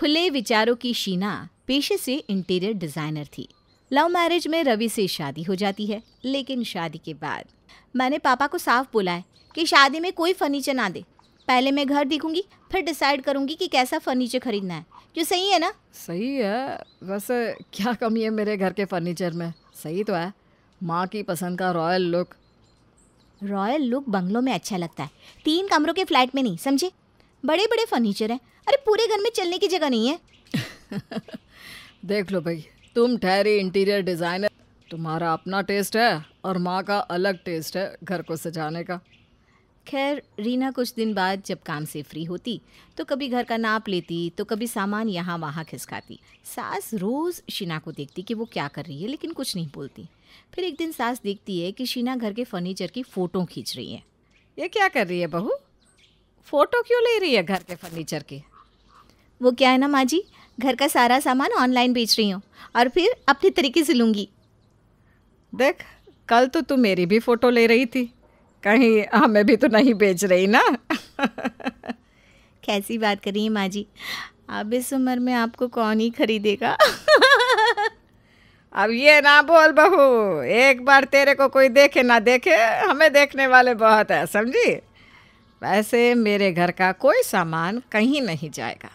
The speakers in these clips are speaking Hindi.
खुले विचारों की शीना पेशे से इंटीरियर डिज़ाइनर थी लव मैरिज में रवि से शादी हो जाती है लेकिन शादी के बाद मैंने पापा को साफ बोला है कि शादी में कोई फर्नीचर ना दे पहले मैं घर देखूंगी फिर डिसाइड करूंगी कि कैसा फर्नीचर खरीदना है जो सही है ना सही है वैसे क्या कमी है मेरे घर के फर्नीचर में सही तो है माँ की पसंद का रॉयल लुक रॉयल लुक बंगलों में अच्छा लगता है तीन कमरों के फ्लैट में नहीं समझे बड़े बड़े फर्नीचर हैं अरे पूरे घर में चलने की जगह नहीं है देख लो भाई तुम ठहरी इंटीरियर डिज़ाइनर तुम्हारा अपना टेस्ट है और माँ का अलग टेस्ट है घर को सजाने का खैर रीना कुछ दिन बाद जब काम से फ्री होती तो कभी घर का नाप लेती तो कभी सामान यहाँ वहाँ खिसकाती सास रोज़ शीना को देखती कि वो क्या कर रही है लेकिन कुछ नहीं बोलती फिर एक दिन सास देखती है कि शीना घर के फर्नीचर की फ़ोटो खींच रही है ये क्या कर रही है बहू फ़ोटो क्यों ले रही है घर के फर्नीचर की वो क्या है ना माँ जी घर का सारा सामान ऑनलाइन बेच रही हूँ और फिर अपने तरीके से लूँगी देख कल तो तू मेरी भी फ़ोटो ले रही थी कहीं हमें भी तो नहीं बेच रही ना कैसी बात कर रही है माँ जी अब इस उम्र में आपको कौन ही खरीदेगा अब ये ना बोल बहू एक बार तेरे को कोई देखे ना देखे हमें देखने वाले बहुत है समझी वैसे मेरे घर का कोई सामान कहीं नहीं जाएगा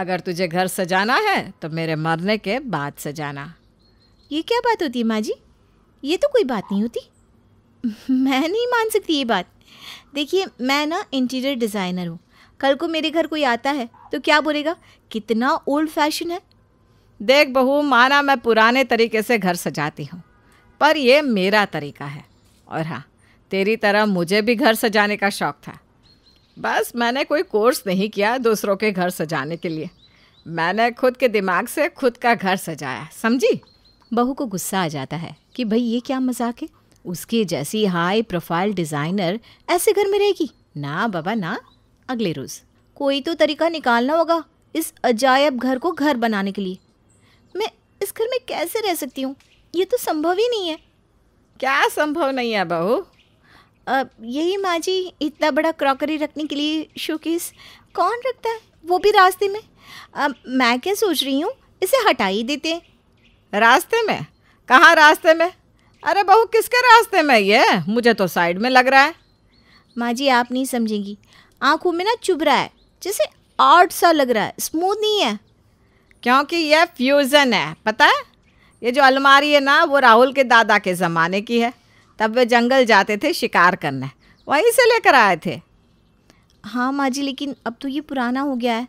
अगर तुझे घर सजाना है तो मेरे मरने के बाद सजाना ये क्या बात होती है माँ जी ये तो कोई बात नहीं होती मैं नहीं मान सकती ये बात देखिए मैं ना इंटीरियर डिज़ाइनर हूँ कल को मेरे घर कोई आता है तो क्या बोलेगा कितना ओल्ड फैशन है देख बहू माना मैं पुराने तरीके से घर सजाती हूँ पर यह मेरा तरीका है और हाँ तेरी तरह मुझे भी घर सजाने का शौक़ था बस मैंने कोई कोर्स नहीं किया दूसरों के घर सजाने के लिए मैंने खुद के दिमाग से खुद का घर सजाया समझी बहू को गुस्सा आ जाता है कि भाई ये क्या मजाक है उसके जैसी हाई प्रोफाइल डिज़ाइनर ऐसे घर में रहेगी ना बाबा ना अगले रोज़ कोई तो तरीका निकालना होगा इस अजायब घर को घर बनाने के लिए मैं इस घर में कैसे रह सकती हूँ ये तो संभव ही नहीं है क्या संभव नहीं है बहू यही माँ जी इतना बड़ा क्रॉकरी रखने के लिए शोकेस कौन रखता है वो भी रास्ते में अब मैं क्या सोच रही हूँ इसे हटा ही देते रास्ते में कहाँ रास्ते में अरे बहू किसके रास्ते में ये मुझे तो साइड में लग रहा है माँ जी आप नहीं समझेंगी आँखों में ना चुभ रहा है जैसे आर्ट सा लग रहा है स्मूथ नहीं है क्योंकि यह फ्यूज़न है पता है ये जो अलमारी है ना वो राहुल के दादा के ज़माने की है तब वे जंगल जाते थे शिकार करने वहीं से लेकर आए थे हाँ माँ जी लेकिन अब तो ये पुराना हो गया है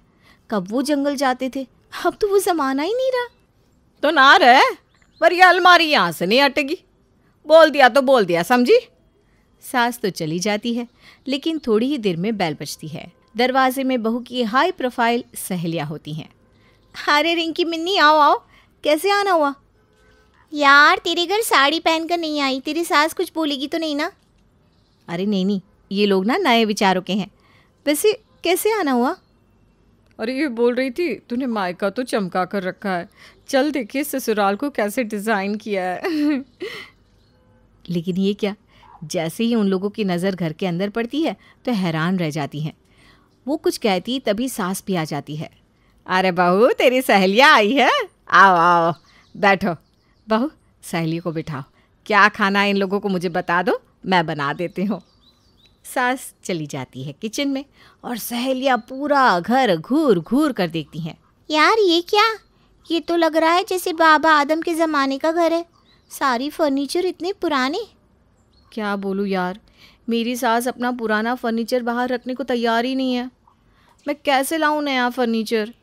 कब वो जंगल जाते थे अब तो वो ज़माना ही नहीं रहा तो ना रहे पर यह अलमारी यहाँ से नहीं हटेगी बोल दिया तो बोल दिया समझी सास तो चली जाती है लेकिन थोड़ी ही देर में बैल बजती है दरवाजे में बहू की हाई प्रोफाइल सहेलियाँ होती हैं अरे रिंकी मिन्नी आओ आओ कैसे आना हुआ यार तेरे घर साड़ी पहन कर नहीं आई तेरी सास कुछ बोलेगी तो नहीं ना अरे नहीं नहीं ये लोग ना नए विचारों के हैं वैसे कैसे आना हुआ अरे ये बोल रही थी तूने मायका तो चमका कर रखा है चल देखिए ससुराल को कैसे डिज़ाइन किया है लेकिन ये क्या जैसे ही उन लोगों की नज़र घर के अंदर पड़ती है तो हैरान रह जाती हैं वो कुछ कहती तभी सास भी आ जाती है अरे बहू तेरी सहेलियाँ आई है आओ आओ बैठो बहू सहेली को बिठाओ क्या खाना है इन लोगों को मुझे बता दो मैं बना देती हूँ सास चली जाती है किचन में और सहेलियाँ पूरा घर घूर घूर कर देखती हैं यार ये क्या ये तो लग रहा है जैसे बाबा आदम के ज़माने का घर है सारी फर्नीचर इतने पुराने क्या बोलूँ यार मेरी सास अपना पुराना फर्नीचर बाहर रखने को तैयार ही नहीं है मैं कैसे लाऊं नया फर्नीचर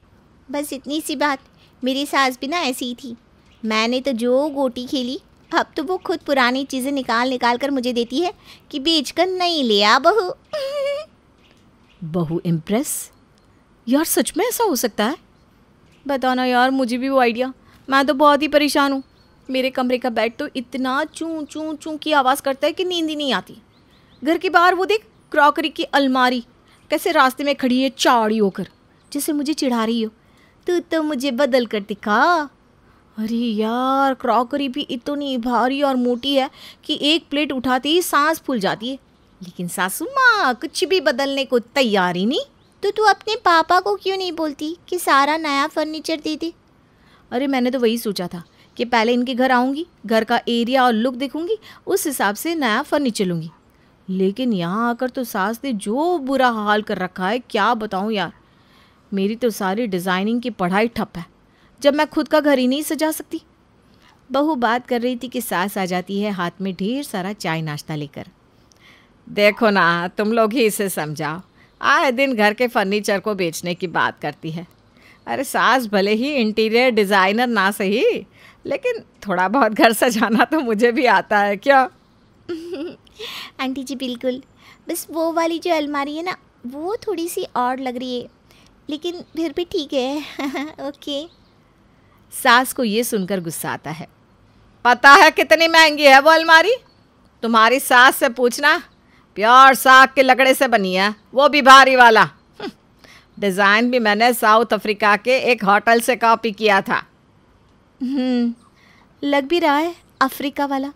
बस इतनी सी बात मेरी सास भी ना ऐसी ही थी मैंने तो जो गोटी खेली अब तो वो खुद पुरानी चीज़ें निकाल निकाल कर मुझे देती है कि बेच कर नहीं आ बहू बहू इम्प्रेस यार सच में ऐसा हो सकता है बताना यार मुझे भी वो आइडिया मैं तो बहुत ही परेशान हूँ मेरे कमरे का बेड तो इतना चू चू चू की आवाज़ करता है कि नींद ही नहीं आती घर के बाहर वो देख क्रॉकरी की अलमारी कैसे रास्ते में खड़ी है चाड़ी होकर जैसे मुझे चिढ़ा रही हो तू तो मुझे बदल कर दिखा अरे यार क्रॉकरी भी इतनी भारी और मोटी है कि एक प्लेट उठाते ही सांस फूल जाती है लेकिन सासू माँ कुछ भी बदलने को तैयार ही नहीं तो तू अपने पापा को क्यों नहीं बोलती कि सारा नया फर्नीचर दे दे अरे मैंने तो वही सोचा था कि पहले इनके घर आऊँगी घर का एरिया और लुक देखूँगी उस हिसाब से नया फर्नीचर लूँगी लेकिन यहाँ आकर तो सास ने जो बुरा हाल कर रखा है क्या बताऊँ यार मेरी तो सारी डिज़ाइनिंग की पढ़ाई ठप है जब मैं खुद का घर ही नहीं सजा सकती बहू बात कर रही थी कि सास आ जाती है हाथ में ढेर सारा चाय नाश्ता लेकर देखो ना तुम लोग ही इसे समझाओ आए दिन घर के फर्नीचर को बेचने की बात करती है अरे सास भले ही इंटीरियर डिज़ाइनर ना सही लेकिन थोड़ा बहुत घर सजाना तो मुझे भी आता है क्या आंटी जी बिल्कुल बस वो वाली जो अलमारी है ना वो थोड़ी सी और लग रही है लेकिन फिर भी ठीक है ओके सास को ये सुनकर गुस्सा आता है पता है कितनी महंगी है वो अलमारी तुम्हारी सास से पूछना प्योर साग के लकड़े से बनी है वो भी भारी वाला हम्म, डिज़ाइन भी मैंने साउथ अफ्रीका के एक होटल से कॉपी किया था हम्म, लग भी रहा है अफ्रीका वाला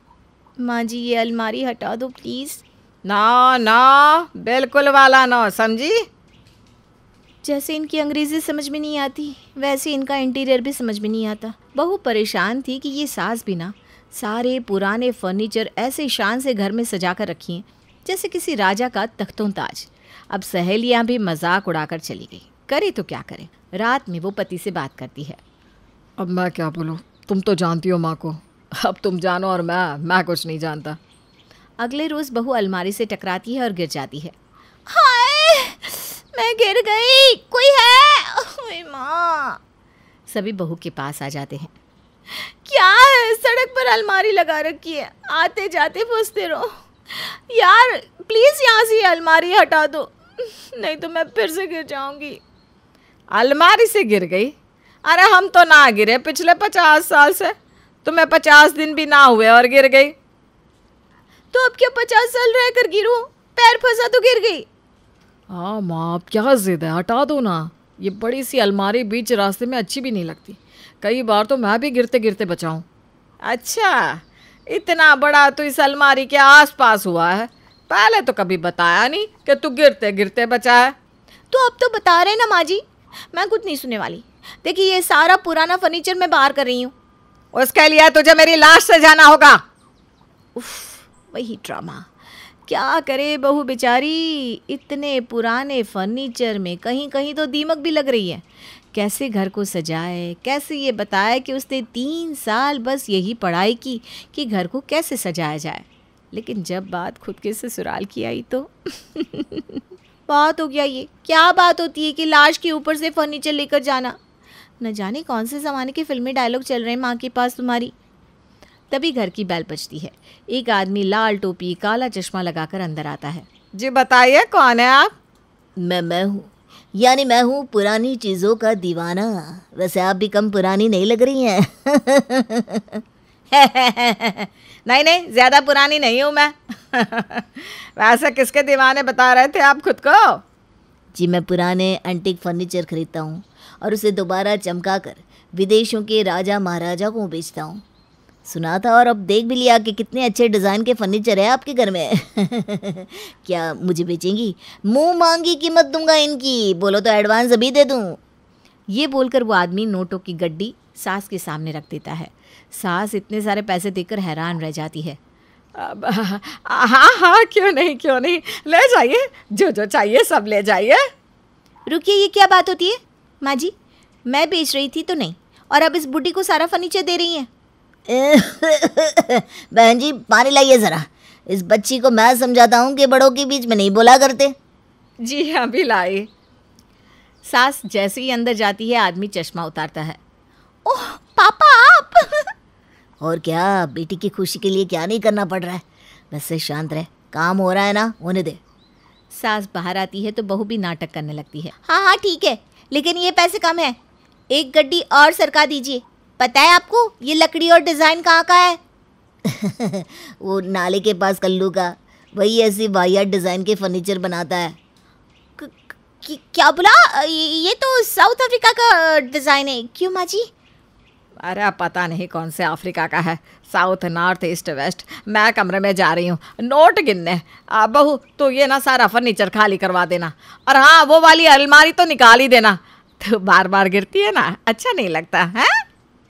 माँ जी ये अलमारी हटा दो प्लीज़ ना ना बिल्कुल वाला ना समझी जैसे इनकी अंग्रेज़ी समझ में नहीं आती वैसे इनका इंटीरियर भी समझ में नहीं आता बहु परेशान थी कि ये सास भी ना सारे पुराने फर्नीचर ऐसे शान से घर में सजा कर रखी हैं जैसे किसी राजा का तख्तों ताज अब सहेलियाँ भी मजाक उड़ाकर चली गई करे तो क्या करें रात में वो पति से बात करती है अब मैं क्या बोलूँ तुम तो जानती हो माँ को अब तुम जानो और मैं मैं कुछ नहीं जानता अगले रोज़ बहू अलमारी से टकराती है और गिर जाती है मैं गिर गई कोई है माँ सभी बहू के पास आ जाते हैं क्या है सड़क पर अलमारी लगा रखी है आते जाते फंसते रहो यार प्लीज़ यहाँ से अलमारी हटा दो नहीं तो मैं फिर से गिर जाऊंगी अलमारी से गिर गई अरे हम तो ना गिरे पिछले पचास साल से तुम्हें पचास दिन भी ना हुए और गिर गई तो अब क्या पचास साल रह कर गिरूँ पैर फंसा तो गिर गई हाँ माँ आप क्या जिद है हटा दो ना ये बड़ी सी अलमारी बीच रास्ते में अच्छी भी नहीं लगती कई बार तो मैं भी गिरते गिरते बचाऊँ अच्छा इतना बड़ा तो इस अलमारी के आसपास हुआ है पहले तो कभी बताया नहीं कि तू गिरते गिरते बचा है तो अब तो बता रहे ना माँ जी मैं कुछ नहीं सुनने वाली देखिए ये सारा पुराना फर्नीचर मैं बाहर कर रही हूँ उसके लिए तुझे मेरी लाश से जाना होगा उफ वही ड्रामा क्या करे बहू बेचारी इतने पुराने फर्नीचर में कहीं कहीं तो दीमक भी लग रही है कैसे घर को सजाए कैसे ये बताए कि उसने तीन साल बस यही पढ़ाई की कि घर को कैसे सजाया जाए लेकिन जब बात खुद के ससुराल की आई तो बात हो गया ये क्या बात होती है कि लाश के ऊपर से फर्नीचर लेकर जाना न जाने कौन से ज़माने की फिल्मी डायलॉग चल रहे हैं माँ के पास तुम्हारी तभी घर की बैल बजती है एक आदमी लाल टोपी काला चश्मा लगाकर अंदर आता है जी बताइए कौन है आप मैं मैं हूँ यानी मैं हूँ पुरानी चीज़ों का दीवाना वैसे आप भी कम पुरानी नहीं लग रही हैं नहीं नहीं ज़्यादा पुरानी नहीं हूँ मैं वैसे किसके दीवाने बता रहे थे आप खुद को जी मैं पुराने एंटिक फर्नीचर खरीदता हूँ और उसे दोबारा चमका कर विदेशों के राजा महाराजा को बेचता हूँ सुना था और अब देख भी लिया कि कितने अच्छे डिज़ाइन के फर्नीचर है आपके घर में क्या मुझे बेचेंगी मुंह मांगी कीमत दूंगा इनकी बोलो तो एडवांस अभी दे दूं ये बोलकर वो आदमी नोटों की गड्डी सास के सामने रख देता है सास इतने सारे पैसे देकर हैरान रह जाती है हाँ हाँ क्यों नहीं क्यों नहीं ले जाइए जो जो चाहिए सब ले जाइए रुकिए ये क्या बात होती है माँ जी मैं बेच रही थी तो नहीं और अब इस बुढ़ी को सारा फर्नीचर दे रही हैं बहन जी पानी लाइए ज़रा इस बच्ची को मैं समझाता हूँ कि बड़ों के बीच में नहीं बोला करते जी हाँ भी लाए सास जैसे ही अंदर जाती है आदमी चश्मा उतारता है ओह पापा आप और क्या बेटी की खुशी के लिए क्या नहीं करना पड़ रहा है बस शांत रहे काम हो रहा है ना होने दे सास बाहर आती है तो बहू भी नाटक करने लगती है हाँ हाँ ठीक है लेकिन ये पैसे कम है एक गड्डी और सरका दीजिए पता है आपको ये लकड़ी और डिज़ाइन कहाँ का है वो नाले के पास कल्लू का वही ऐसी वाहिया डिज़ाइन के फर्नीचर बनाता है क्या बोला ये तो साउथ अफ्रीका का डिज़ाइन है क्यों माँ जी अरे पता नहीं कौन से अफ्रीका का है साउथ नॉर्थ ईस्ट वेस्ट मैं कमरे में जा रही हूँ नोट गिनने बहू तो ये ना सारा फर्नीचर खाली करवा देना और हाँ वो वाली अलमारी तो निकाल ही देना तो बार बार गिरती है ना अच्छा नहीं लगता है